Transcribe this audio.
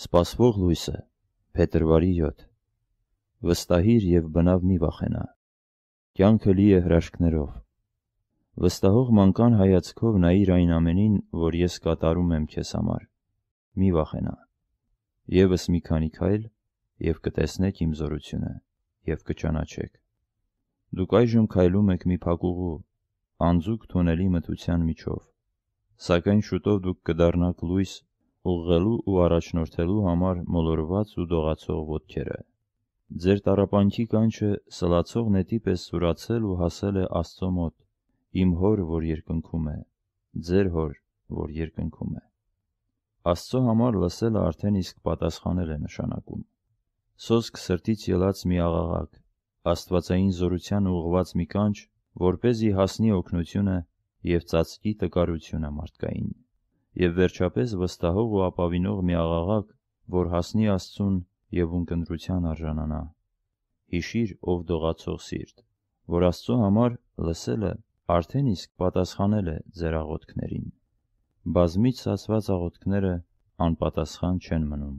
Սպասվող լույսը, փետրվարի 7։ Վստահիր եւ բնավ մի վախենա։ Կյանքը լի է հրաշքներով։ Վստահող մանկան հայացքով նայիր այն ամենին, որ ես կատարում եմ քեզ համար։ Մի վախենա։ Եվս մի քանի քայլ եւ կտեսնեք իմ զորությունը եւ կճանաչեք։ Դուք այժմ քայլում եք մի փակուղու, անձուկ թունելի մթության միջով։ Սակայն շուտով դուք կդառնաք լույս ուղղելու ու առաջնորդելու համար մոլորված ու դողացող ոտքերը։ Ձեր տարապանքի կանչը սլացող նետի պես սուրացել ու հասել է Աստծո մոտ, իմ հոր, որ երկնքում է, ձեր հոր, որ երկնքում է։ Աստծո համար լսելը արդեն իսկ պատասխանել է նշանակում։ Սոսկ սրտից ելած մի աղաղակ, աստվածային զորության ուղված մի կանչ, որ เป զի հասնի օգնությունը եւ ծածկի տկարությունը մարդկային եւ վերջապես վստահող ու ապավինող մի աղաղակ, որ հասնի Աստծուն եւ ունկնդրության արժանանա։ Հիշիր, ով դողացող սիրտ, որ Աստծո համար լսելը արդեն իսկ պատասխանել է ձեր աղոթքներին։ Բազմից ասված աղոթքները անպատասխան չեն մնում։